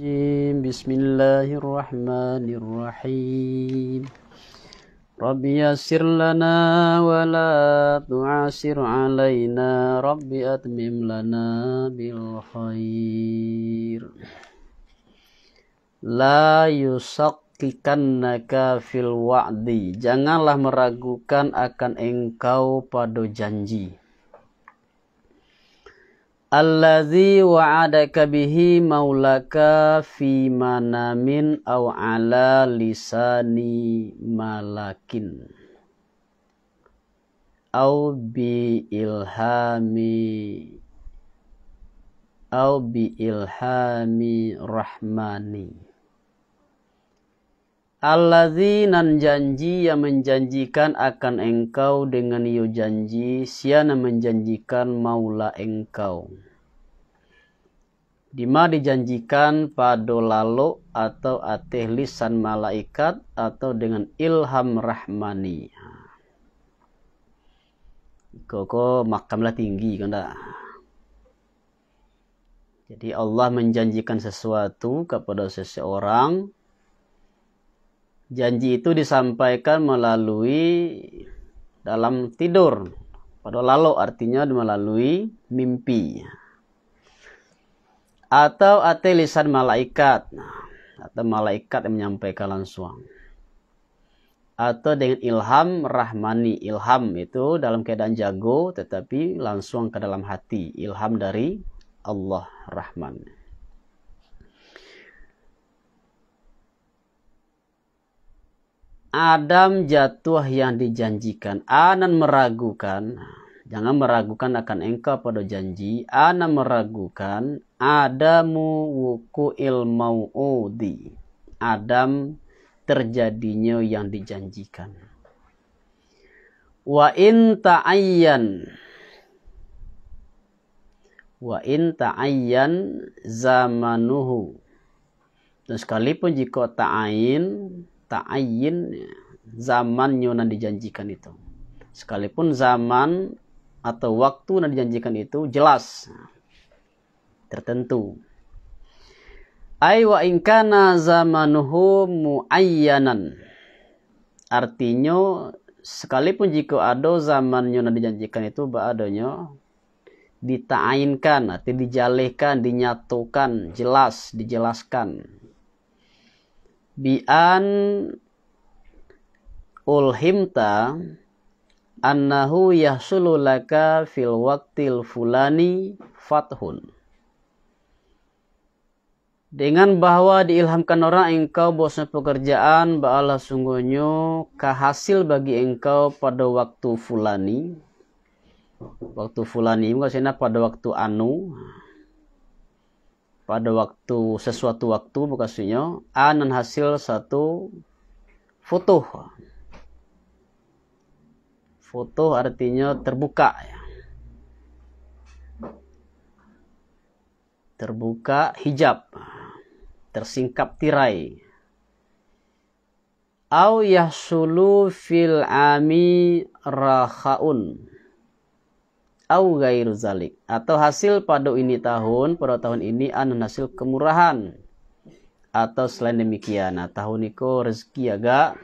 الرجيم بسم الله الرحمن الرحيم رب يسر لنا ولا تعسر علينا رب أتمم لنا بالخير لا yusakkikannaka fil wa'di janganlah meragukan akan engkau pada janji Alladhi wa'adaka bihi maulaka fi manamin au ala lisani malakin au bi ilhami au bi ilhami rahmani nan janji yang menjanjikan akan engkau dengan yo janji siana menjanjikan maula engkau. Dima dijanjikan pada lalu atau ateh lisan malaikat atau dengan ilham rahmani. Koko makamlah tinggi kan dah. Jadi Allah menjanjikan sesuatu kepada seseorang janji itu disampaikan melalui dalam tidur pada lalu artinya melalui mimpi atau ate lisan malaikat atau malaikat yang menyampaikan langsung atau dengan ilham rahmani ilham itu dalam keadaan jago tetapi langsung ke dalam hati ilham dari Allah Rahman Adam jatuh yang dijanjikan. Anan meragukan. Jangan meragukan akan engkau pada janji. Anan meragukan. Adamu wuku ilmau'udi. Adam terjadinya yang dijanjikan. Wa in ta'ayyan wa in ta'ayyan zamanuhu. Dan sekalipun jika ta'ain ta'ayyin zaman yang dijanjikan itu. Sekalipun zaman atau waktu yang dijanjikan itu jelas tertentu. Ay wa inkana zamanuhu muayyanan. Artinya sekalipun jika ada zaman yang dijanjikan itu ba'adanya ditaainkan, artinya dijalihkan, dinyatukan, jelas, dijelaskan. Bian ulhimta annahu yahsulu laka fil waktil fulani fathun dengan bahwa diilhamkan orang engkau bosnya pekerjaan ba'ala sungguhnya kehasil bagi engkau pada waktu fulani waktu fulani maksudnya pada waktu anu pada waktu sesuatu waktu bekasinya anan hasil satu foto, foto artinya terbuka ya. terbuka hijab tersingkap tirai au yahsulu fil ami rahaun au gairu zalik atau hasil pada ini tahun pada tahun ini anu hasil kemurahan atau selain demikian nah, tahun niko rezeki agak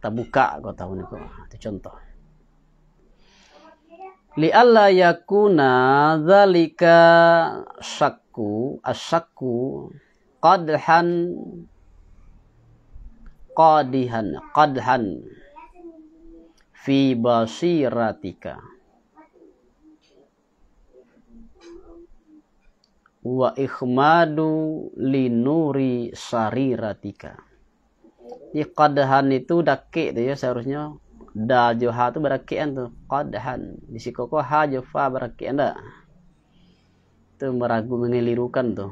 terbuka kok tahun niko itu contoh alla yakuna zalika syakku asyakku qadhan qadihan qadhan fi basiratika wa ikhmadu linuri sariratika qadhan itu dake itu ya seharusnya dal joha itu berakian tuh qadhan di sikoko ha jofa berakian dah itu meragu mengelirukan tuh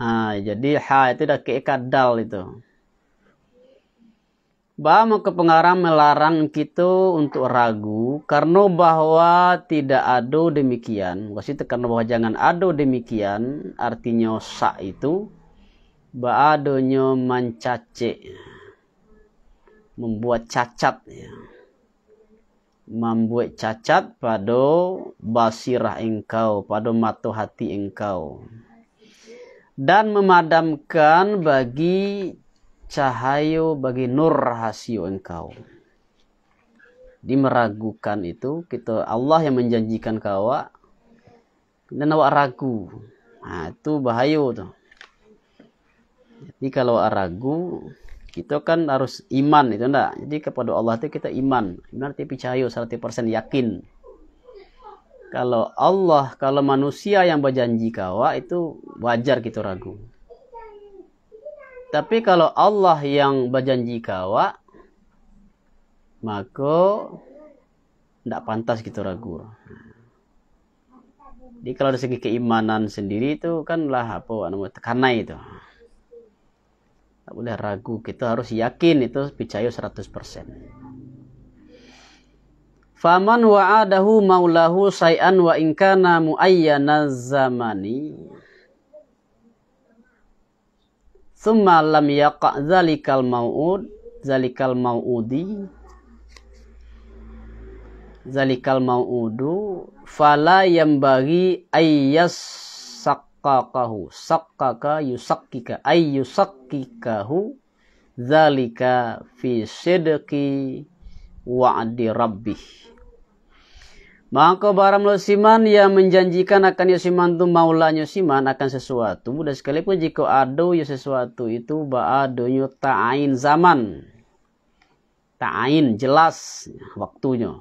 ah jadi ha itu dake kadal itu ke pengarang melarang kita untuk ragu karena bahwa tidak ada demikian. masih karena bahwa jangan ada demikian artinya sak itu adonyo mancace membuat cacat ya. membuat cacat pada basirah engkau pada mata hati engkau dan memadamkan bagi cahayu bagi nur rahasia engkau di meragukan itu kita Allah yang menjanjikan kawa dan awak ragu nah, itu bahaya tu jadi kalau ragu kita kan harus iman itu ndak. jadi kepada Allah itu kita iman iman tapi percaya 100% yakin kalau Allah kalau manusia yang berjanji kawa itu wajar kita ragu tapi kalau Allah yang berjanji kawa, maka tidak pantas kita ragu. Jadi kalau dari segi keimanan sendiri itu kan lah apa namanya tekanai itu. Tak boleh ragu, kita harus yakin itu percaya 100%. Faman wa'adahu maulahu say'an wa inkana muayyana zamani. Summa lam yaqa zalikal mau'ud zalikal mau'udi zalikal mau'udu fala yang bagi ayas sakkakahu sakkaka yusaqqika ay yusaqqikahu zalika fi wa wa'di rabbih maka barang Yosiman yang menjanjikan akan Yosiman ya itu maulanya Yosiman akan sesuatu. Dan sekalipun jika ada ya sesuatu itu ba'adonya ta'ain zaman. Ta'ain jelas waktunya.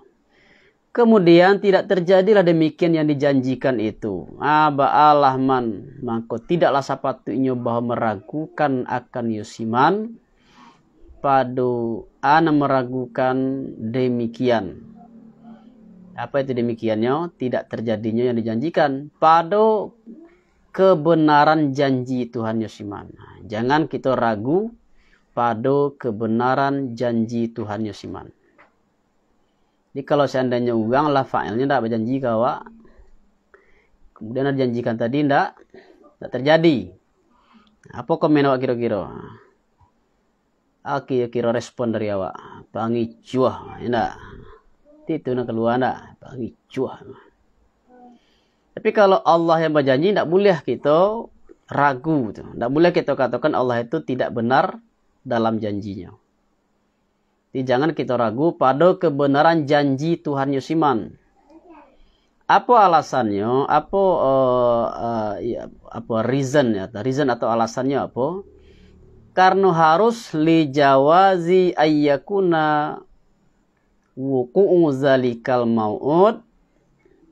Kemudian tidak terjadilah demikian yang dijanjikan itu. Allah man. Maka tidaklah sepatutnya bahwa meragukan akan Yosiman. Ya Padu ana meragukan demikian apa itu demikiannya tidak terjadinya yang dijanjikan pada kebenaran janji Tuhan Yosiman. Nah, jangan kita ragu pada kebenaran janji Tuhan Yosiman. Jadi kalau seandainya uang lah failnya tidak berjanji kawa. Kemudian ada janjikan tadi tidak tidak terjadi. Nah, apa komen awak kira-kira? Aki ya kira respon dari awak. Pangi cuah, enggak. Ya itu nak keluar nak bagi cuah. Tapi kalau Allah yang berjanji tidak boleh kita ragu tu. Tidak boleh kita katakan Allah itu tidak benar dalam janjinya. Jadi jangan kita ragu pada kebenaran janji Tuhan Yusiman. Apa alasannya? Apa uh, uh, ya, apa reason ya? Reason atau alasannya apa? Karena harus lijawazi jawazi ayyakuna wuku'u zalikal mau'ud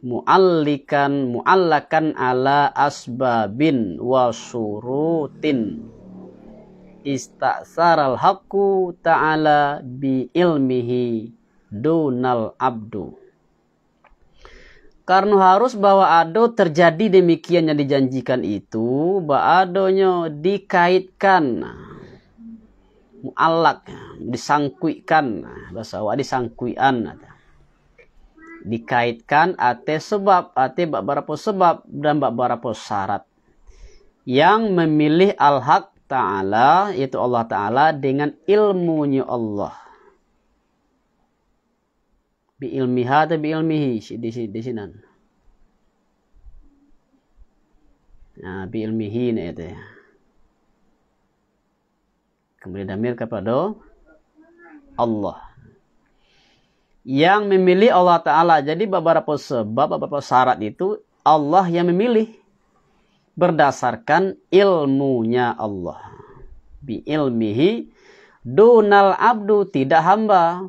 mu'allikan mu'allakan ala asbabin wa surutin istasaral haqqu ta'ala bi ilmihi dunal abdu karena harus bahwa ado terjadi demikian yang dijanjikan itu, bahwa Adonyo dikaitkan mu'alak disangkuikan bahasa wa disangkuian dikaitkan ate sebab ate beberapa sebab dan beberapa syarat yang memilih al-haq ta'ala yaitu Allah ta'ala dengan ilmunya Allah bi ilmiha atau bi ilmihi di, di sini nah bi ilmihi itu ya kembali damir kepada Allah yang memilih Allah Ta'ala. Jadi beberapa sebab, beberapa syarat itu Allah yang memilih berdasarkan ilmunya Allah. Bi ilmihi dunal abdu tidak hamba.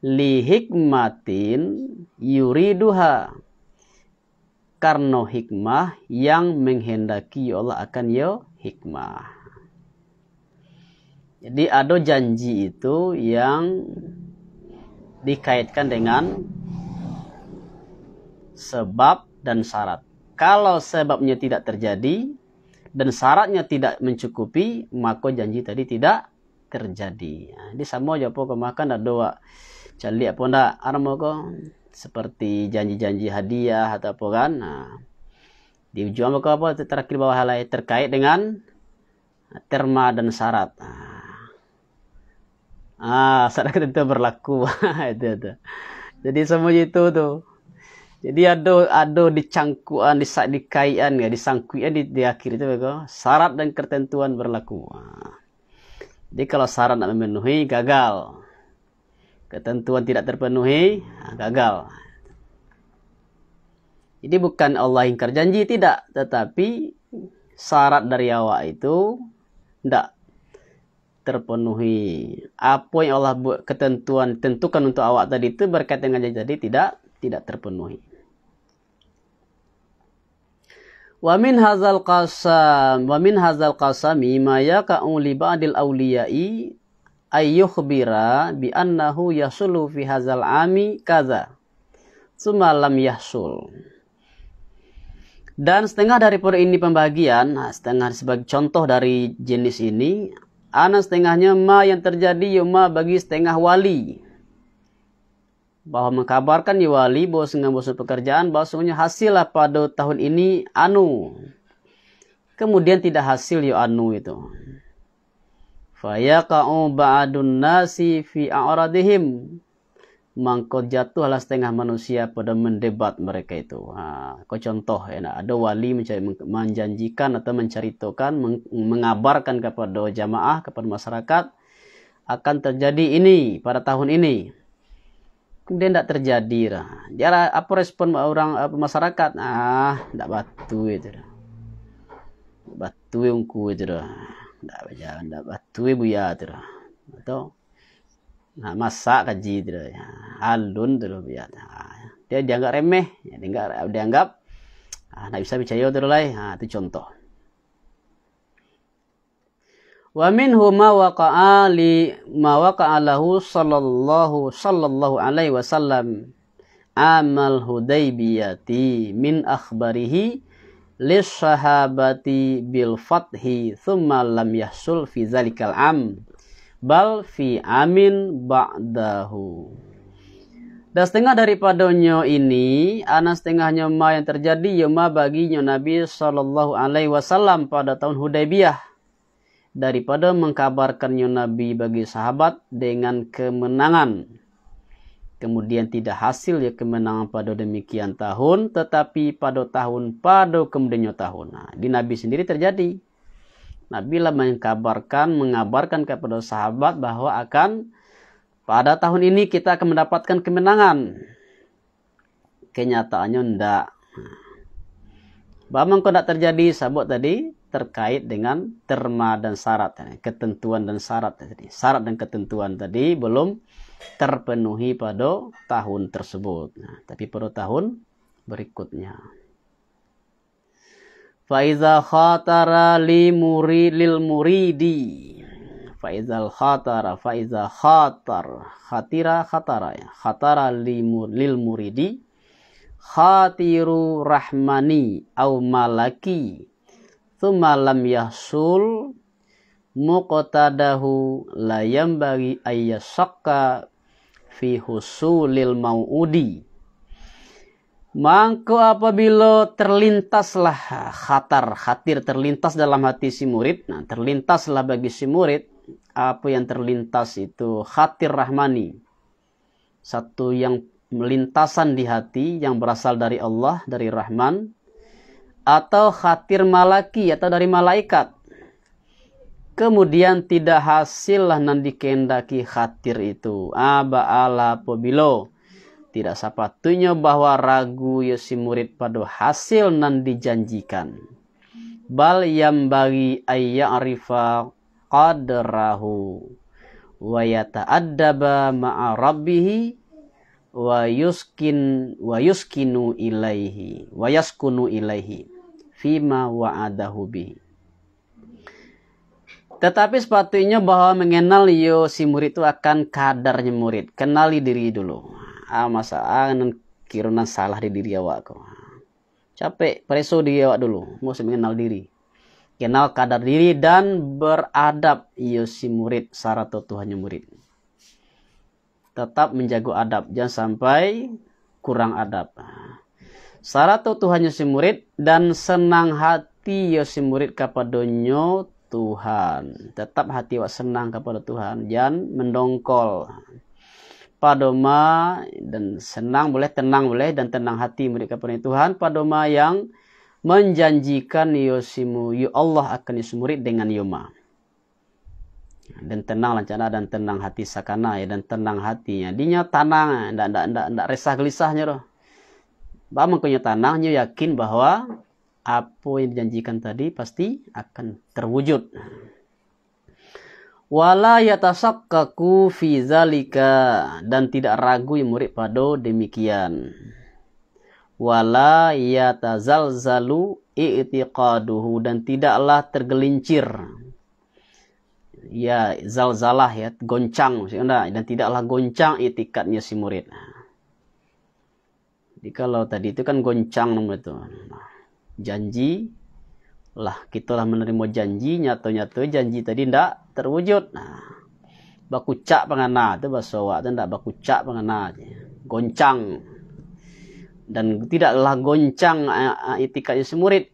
Li hikmatin yuriduha. Karena hikmah yang menghendaki Allah akan yo hikmah. Jadi ada janji itu yang dikaitkan dengan sebab dan syarat. Kalau sebabnya tidak terjadi dan syaratnya tidak mencukupi, maka janji tadi tidak terjadi. Jadi nah, ini sama aja kau makan ada dua. Cali apa ndak armo ko seperti janji-janji hadiah atau apa kan. Nah, di ujung apa apa terakhir bawah halai terkait dengan terma dan syarat. Nah, Ah, sedekah tentu berlaku. itu itu. Jadi semua itu tu. Jadi ado ado dicangkuan, disak dikaian, ya, disangkuian di, di akhir itu bego. Syarat dan ketentuan berlaku. Ah. Jadi kalau syarat nak memenuhi gagal. Ketentuan tidak terpenuhi, ah, gagal. Jadi bukan Allah ingkar janji tidak, tetapi syarat dari awak itu tidak terpenuhi. Apa yang Allah buat ketentuan tentukan untuk awak tadi itu berkaitan dengan jadi tidak tidak terpenuhi. Wa min hazal qasam wa min hazal qasami ma yaka'u li ba'dil awliya'i ayyukhbira bi annahu yasulu fi hazal ami kaza summa lam yahsul dan setengah dari ini pembagian nah, setengah sebagai contoh dari jenis ini Anas setengahnya ma yang terjadi yuma ya, bagi setengah wali. Bahwa mengkabarkan ya wali bahwa bosan pekerjaan semuanya hasil pada tahun ini anu. Kemudian tidak hasil ya anu itu. ka'u ba'adun nasi fi a'radihim mangkau jatuhlah setengah manusia pada mendebat mereka itu. Ha, kau contoh, ya, ada wali mencari, menjanjikan atau menceritakan, meng, mengabarkan kepada jamaah, kepada masyarakat, akan terjadi ini pada tahun ini. Kemudian tidak terjadi. Lah. Jadi apa respon orang apa masyarakat? Ah, tidak batu itu. Lah. Batu yang ku itu. Tidak lah. batu ibu ya itu. Lah. Atau nah masak kaji itu ya. alun itu ya. dia dianggap remeh ya, dianggap dianggap ah, bisa percaya itu lah itu contoh wa minhu ma waqa'a li ma waqa'a lahu sallallahu sallallahu alaihi wasallam amal hudaybiyati min akhbarihi lis sahabati bil fathi thumma lam yahsul fi zalikal am bal fi amin ba'dahu dan setengah daripadanya ini, anas setengahnya ma yang terjadi yoma baginya Nabi sallallahu Alaihi Wasallam pada tahun Hudaybiyah daripada mengkabarkannya Nabi bagi sahabat dengan kemenangan. Kemudian tidak hasil ya kemenangan pada demikian tahun, tetapi pada tahun pada kemudiannya tahun. Nah, di Nabi sendiri terjadi Nabi lah mengkabarkan, mengabarkan kepada sahabat bahwa akan pada tahun ini kita akan mendapatkan kemenangan. Kenyataannya tidak. Bagaimana kok terjadi sahabat tadi terkait dengan terma dan syarat, ketentuan dan syarat tadi. Syarat dan ketentuan tadi belum terpenuhi pada tahun tersebut. Nah, tapi pada tahun berikutnya. Faiza khatara li muri lil muridi. Faiza khatara, faiza khatar, khatira khatara ya. Khatara li lil muridi. Khatiru rahmani au malaki. Thumma lam yahsul muqtadahu la yambagi ayyasakka fi husulil mau'udi. Mangko apabila terlintaslah khatar, khatir terlintas dalam hati si murid. Nah, terlintaslah bagi si murid apa yang terlintas itu khatir rahmani. Satu yang melintasan di hati yang berasal dari Allah, dari Rahman atau khatir malaki atau dari malaikat. Kemudian tidak hasillah nan dikendaki khatir itu. Aba ala apabila. Tidak sepatunya bahwa ragu ya si murid pada hasil nan dijanjikan. Bal yang bagi ayya arifa qadrahu wa yata'addaba ma'a rabbih wa yuskin wa yuskinu ilaihi wa yaskunu ilaihi fima wa'adahu bihi tetapi sepatunya bahwa mengenal yo si murid itu akan kadarnya murid. Kenali diri dulu. Ah, masaan ah, kirunan salah di diri awak ko. Ah, capek preso di awak dulu mau mengenal diri kenal kadar diri dan beradab yosimurid, murid syarat Tuhannya murid tetap menjaga adab jangan sampai kurang adab syarat Tuhannya si murid dan senang hati yosimurid murid kapadonyo Tuhan tetap hati awak senang kepada Tuhan jangan mendongkol padoma dan senang boleh, tenang boleh dan tenang hati mereka punya Tuhan. Padoma yang menjanjikan yosimu, ya Allah akan yosumurid dengan yoma. Dan tenang lancana dan tenang hati sakana ya dan tenang hatinya. Dinya tenang, ndak ndak ndak ndak resah gelisahnya roh Bah mengkonya tenang, yakin bahwa apa yang dijanjikan tadi pasti akan terwujud wala yatasakkaku fi zalika dan tidak ragu yang murid pada demikian wala yatazalzalu i'tiqaduhu dan tidaklah tergelincir ya zalzalah ya goncang dan tidaklah goncang itikatnya si murid jadi kalau tadi itu kan goncang namanya itu janji lah kita lah menerima janji nyata-nyata janji tadi ndak terwujud nah baku cak pangana itu bahasa awak itu ndak baku cak goncang dan tidaklah goncang itikadnya semurid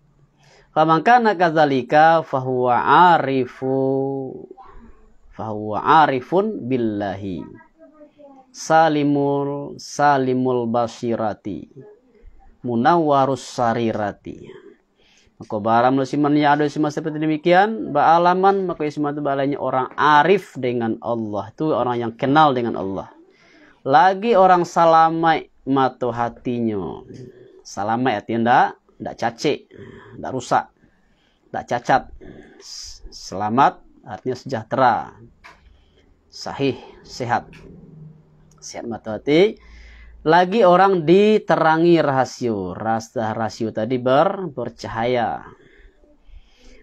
faman kana kadzalika fahuwa arifu fahuwa arifun billahi salimul salimul basirati munawwarus sarirati maka barang siman ya ada siman seperti demikian. Ba'alaman maka siman itu balanya orang arif dengan Allah. Itu orang yang kenal dengan Allah. Lagi orang salamai matu hatinya. Salamai artinya ndak ndak cacik, ndak rusak, ndak cacat. Selamat artinya sejahtera. Sahih, sehat. Sehat matu hati lagi orang diterangi rahasia rasa rahasia tadi ber bercahaya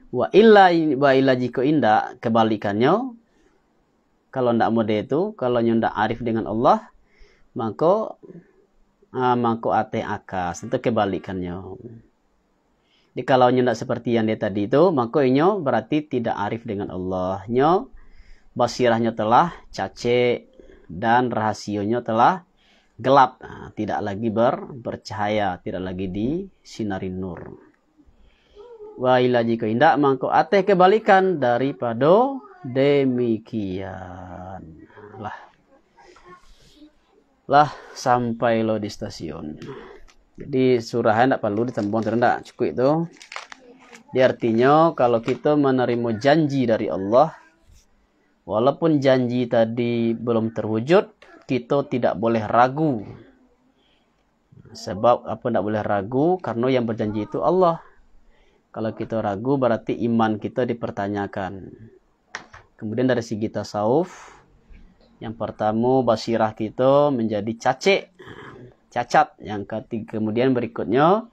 wa illa wa illa jika indah kebalikannya kalau ndak mode itu kalau tidak arif dengan Allah maka uh, maka ate akas itu kebalikannya jadi kalau tidak seperti yang dia tadi itu maka inyo berarti tidak arif dengan Allah nyo basirahnya telah cacek dan rahasionya telah gelap, nah, tidak lagi ber, bercahaya, tidak lagi di sinari nur. Wa ila jika indak mangko ateh kebalikan daripada demikian. Lah. Lah sampai lo di stasiun. Jadi surah tidak perlu ditembung terendah cukup itu. Di artinya kalau kita menerima janji dari Allah, walaupun janji tadi belum terwujud, kita tidak boleh ragu. Sebab apa tidak boleh ragu? Karena yang berjanji itu Allah. Kalau kita ragu berarti iman kita dipertanyakan. Kemudian dari segi tasawuf, yang pertama basirah kita menjadi cacik, cacat. Yang ketiga kemudian berikutnya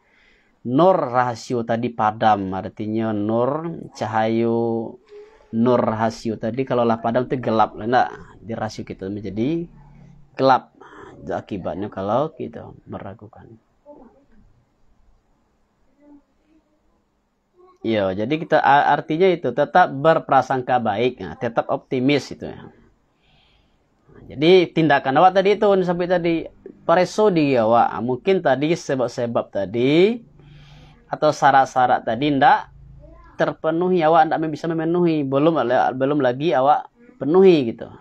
nur rahasia tadi padam artinya nur cahaya nur rahasia tadi kalau lah padam itu gelap lah nah, di rahasia kita menjadi kelap, akibatnya kalau kita meragukan. Iya, jadi kita artinya itu tetap berprasangka baik, nah, tetap optimis itu ya. Nah, jadi tindakan awak tadi itu sampai tadi pareso di awak nah, mungkin tadi sebab-sebab tadi atau syarat-syarat tadi ndak terpenuhi awak ndak bisa memenuhi belum belum lagi awak penuhi gitu.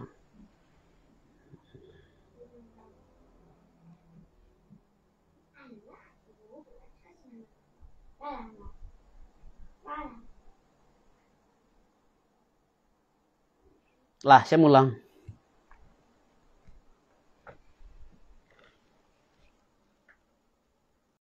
lah saya ulang